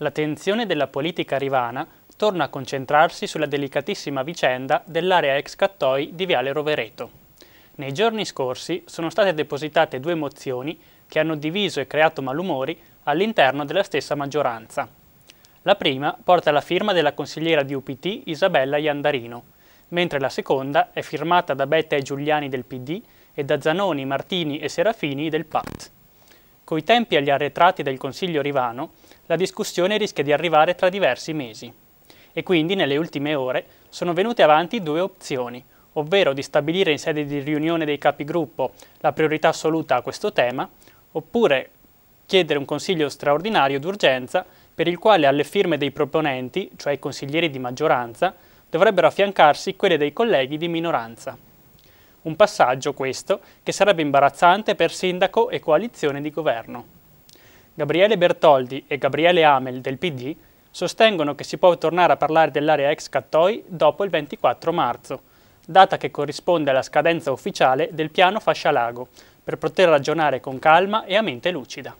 L'attenzione della politica rivana torna a concentrarsi sulla delicatissima vicenda dell'area ex Cattoi di Viale Rovereto. Nei giorni scorsi sono state depositate due mozioni che hanno diviso e creato malumori all'interno della stessa maggioranza. La prima porta la firma della consigliera di UPT Isabella Iandarino, mentre la seconda è firmata da Betta e Giuliani del PD e da Zanoni, Martini e Serafini del PAT. Coi tempi agli arretrati del Consiglio Rivano, la discussione rischia di arrivare tra diversi mesi. E quindi, nelle ultime ore, sono venute avanti due opzioni, ovvero di stabilire in sede di riunione dei capigruppo la priorità assoluta a questo tema, oppure chiedere un consiglio straordinario d'urgenza per il quale alle firme dei proponenti, cioè i consiglieri di maggioranza, dovrebbero affiancarsi quelle dei colleghi di minoranza. Un passaggio, questo, che sarebbe imbarazzante per sindaco e coalizione di governo. Gabriele Bertoldi e Gabriele Amel del PD sostengono che si può tornare a parlare dell'area ex Cattoi dopo il 24 marzo, data che corrisponde alla scadenza ufficiale del piano Fascia Lago, per poter ragionare con calma e a mente lucida.